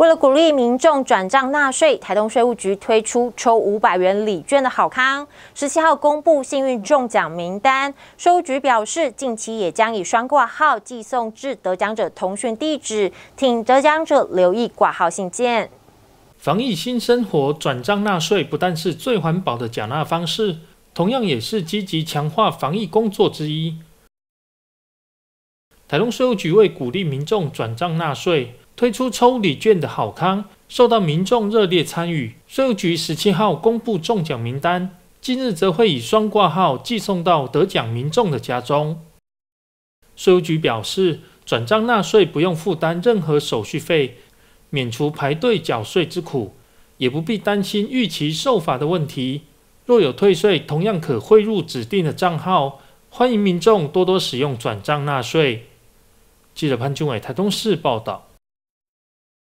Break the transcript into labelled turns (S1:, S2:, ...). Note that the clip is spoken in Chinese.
S1: 为了鼓励民众转账纳税，台东税务局推出抽五百元礼券的好康。十七号公布幸运中奖名单，税务局表示，近期也将以双挂号寄送至得奖者通讯地址，请得奖者留意挂号信件。
S2: 防疫新生活，转账纳税不但是最环保的缴纳方式，同样也是积极强化防疫工作之一。台东税务局为鼓励民众转账纳税。推出抽礼券的好康，受到民众热烈参与。税务局十七号公布中奖名单，今日则会以双挂号寄送到得奖民众的家中。税务局表示，转账纳税不用负担任何手续费，免除排队缴税之苦，也不必担心逾期受罚的问题。若有退税，同样可汇入指定的账号。欢迎民众多多使用转账纳税。记者潘俊伟台东市报道。